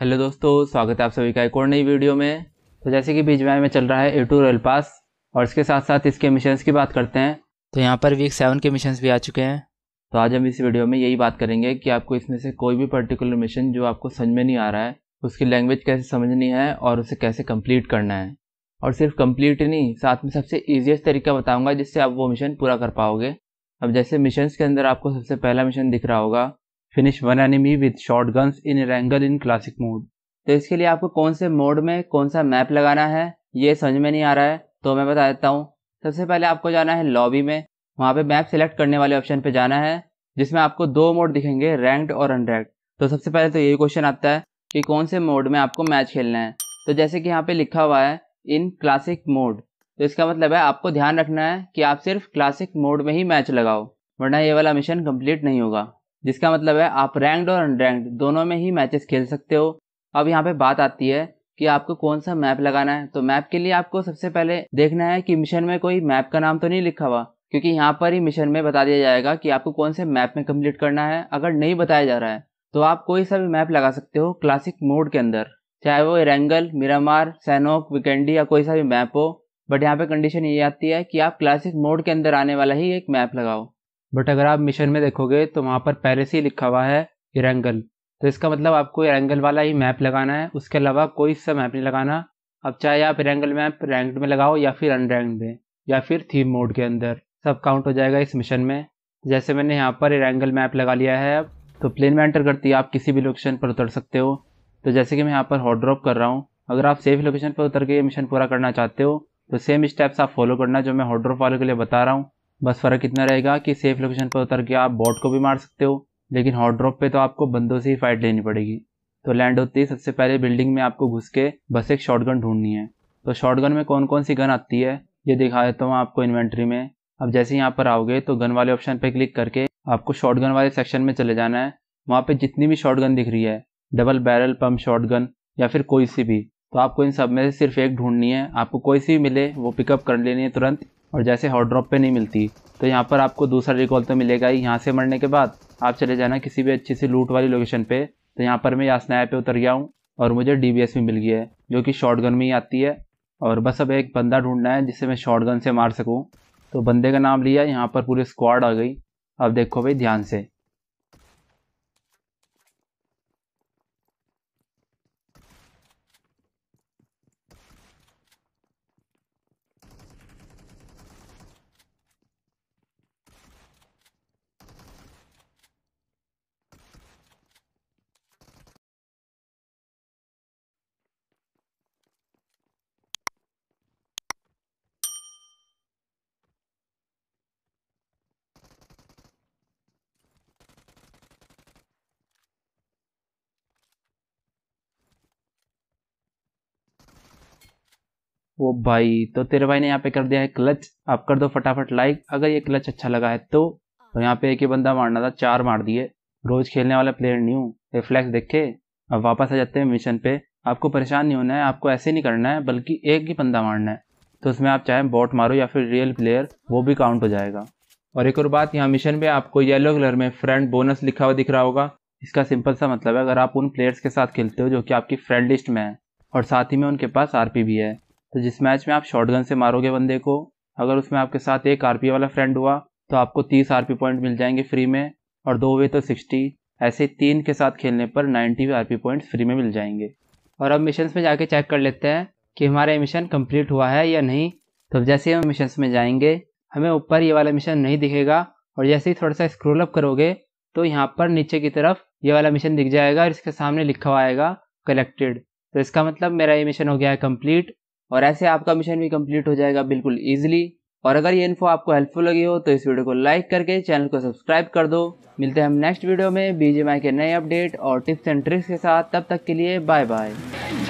hello दोस्तों स्वागत है आप सभी का एक और नई वीडियो में तो जैसे कि बीच में चल रहा है ए टू रेल पास और इसके साथ साथ इसके मिशंस की बात करते हैं तो यहाँ पर वीक सेवन के मिशंस भी आ चुके हैं तो आज हम इस वीडियो में यही बात करेंगे कि आपको इसमें से कोई भी पर्टिकुलर मिशन जो आपको समझ में नहीं आ रहा है उसकी लैंग्वेज कैसे समझनी है और उसे कैसे कम्प्लीट करना है और सिर्फ कम्प्लीट ही नहीं साथ में सबसे ईजिएस्ट तरीका बताऊँगा जिससे आप वो मिशन पूरा कर पाओगे अब जैसे मिशन के अंदर आपको सबसे पहला मिशन दिख रहा होगा finish one enemy with short guns in Erangel in classic mode तो इसके लिए आपको कौन से मोड में कौन सा मैप लगाना है ये समझ में नहीं आ रहा है तो मैं बता देता हूँ सबसे पहले आपको जाना है लॉबी में वहाँ पे मैप सेलेक्ट करने वाले ऑप्शन पे जाना है जिसमें आपको दो मोड दिखेंगे रैंक्ड और अनरैंक्ड तो सबसे पहले तो यही क्वेश्चन आता है कि कौन से मोड में आपको मैच खेलना है तो जैसे कि यहाँ पे लिखा हुआ है इन क्लासिक मोड तो इसका मतलब है आपको ध्यान रखना है कि आप सिर्फ क्लासिक मोड में ही मैच लगाओ वरना ये वाला मिशन कम्प्लीट नहीं होगा जिसका मतलब है आप रैंक्ड और अनरैंक्ड दोनों में ही मैचेस खेल सकते हो अब यहाँ पे बात आती है कि आपको कौन सा मैप लगाना है तो मैप के लिए आपको सबसे पहले देखना है कि मिशन में कोई मैप का नाम तो नहीं लिखा हुआ क्योंकि यहाँ पर ही मिशन में बता दिया जाएगा कि आपको कौन से मैप में कम्प्लीट करना है अगर नहीं बताया जा रहा है तो आप कोई सा भी मैप लगा सकते हो क्लासिक मोड के अंदर चाहे वो एरेंगल मिरामार सैनोक विकेंडी या कोई सा भी मैप हो बट यहाँ पे कंडीशन ये आती है कि आप क्लासिक मोड के अंदर आने वाला ही एक मैप लगाओ बट अगर आप मिशन में देखोगे तो वहाँ पर पेरिस ही लिखा हुआ है इरेंगल तो इसका मतलब आपको इरेंगल वाला ही मैप लगाना है उसके अलावा कोई सा मैप नहीं लगाना अब चाहे आप इरेंगल मैप रैंक्ड में लगाओ या फिर अनरैंक्ड में या फिर थीम मोड के अंदर सब काउंट हो जाएगा इस मिशन में जैसे मैंने यहाँ पर इरेंगल मैप लगा लिया है अब तो प्लेन में एंटर करती है आप किसी भी लोकेशन पर उतर सकते हो तो जैसे कि मैं यहाँ पर हॉट ड्रॉप कर रहा हूँ अगर आप सेफ लोकेशन पर उतर के ये मिशन पूरा करना चाहते हो तो सेम स्टेप्स आप फॉलो करना जो मैं हॉट ड्रॉप वालों के लिए बता रहा हूँ बस फ़र्क इतना रहेगा कि सेफ लोकेशन पर उतर के आप बोट को भी मार सकते हो लेकिन हॉट ड्रॉप पे तो आपको बंदों से ही फाइट लेनी पड़ेगी तो लैंड होती है सबसे पहले बिल्डिंग में आपको घुस के बस एक गन ढूंढनी है तो गन में कौन कौन सी गन आती है ये दिखा देता हूँ आपको इन्वेंट्री में अब जैसे यहाँ पर आओगे तो गन वाले ऑप्शन पर क्लिक करके आपको गन वाले सेक्शन में चले जाना है वहाँ पर जितनी भी गन दिख रही है डबल बैरल पम्प गन या फिर कोई सी भी तो आपको इन सब में से सिर्फ एक ढूंढनी है आपको कोई सी मिले वो पिकअप कर लेनी है तुरंत और जैसे हॉट ड्रॉप पे नहीं मिलती तो यहाँ पर आपको दूसरा रिकॉल तो मिलेगा ही यहाँ से मरने के बाद आप चले जाना किसी भी अच्छी सी लूट वाली लोकेशन पे तो यहाँ पर मैं यासनाया पे उतर गया हूँ और मुझे डी भी मिल गई है जो कि शॉर्ट में ही आती है और बस अब एक बंदा ढूंढना है जिसे मैं शॉर्ट से मार सकूँ तो बंदे का नाम लिया यहाँ पर पूरी स्क्वाड आ गई अब देखो भाई ध्यान से वो भाई तो तेरे भाई ने यहाँ पे कर दिया है क्लच आप कर दो फटाफट लाइक अगर ये क्लच अच्छा लगा है तो तो यहाँ पे एक ही बंदा मारना था चार मार दिए रोज खेलने वाला प्लेयर हूँ रिफ्लेक्स देख के अब वापस आ जाते हैं मिशन पे आपको परेशान नहीं होना है आपको ऐसे नहीं करना है बल्कि एक ही बंदा मारना है तो उसमें आप चाहे बॉट मारो या फिर रियल प्लेयर वो भी काउंट हो जाएगा और एक और बात यहाँ मिशन पे आपको येलो कलर में फ्रेंड बोनस लिखा हुआ दिख रहा होगा इसका सिंपल सा मतलब है अगर आप उन प्लेयर्स के साथ खेलते हो जो कि आपकी फ्रेंड लिस्ट में है और साथ ही में उनके पास आरपी भी है तो जिस मैच में आप शॉटगन से मारोगे बंदे को अगर उसमें आपके साथ एक आरपी वाला फ्रेंड हुआ तो आपको तीस आरपी पॉइंट मिल जाएंगे फ्री में और दो हुए तो सिक्सटी ऐसे तीन के साथ खेलने पर नाइन्टी आरपी पॉइंट्स फ्री में मिल जाएंगे और अब मिशन में जाके चेक कर लेते हैं कि हमारा मिशन कंप्लीट हुआ है या नहीं तो जैसे ही हम मिशन में जाएंगे हमें ऊपर ये वाला मिशन नहीं दिखेगा और जैसे ही थोड़ा सा स्क्रोल अप करोगे तो यहाँ पर नीचे की तरफ ये वाला मिशन दिख जाएगा और इसके सामने लिखा हुआ आएगा कलेक्टेड तो इसका मतलब मेरा ये मिशन हो गया है कम्प्लीट और ऐसे आपका मिशन भी कंप्लीट हो जाएगा बिल्कुल ईजिली और अगर ये इन्फो आपको हेल्पफुल लगी हो तो इस वीडियो को लाइक करके चैनल को सब्सक्राइब कर दो मिलते हैं हम नेक्स्ट वीडियो में बीजेमआई के नए अपडेट और टिप्स एंड ट्रिक्स के साथ तब तक के लिए बाय बाय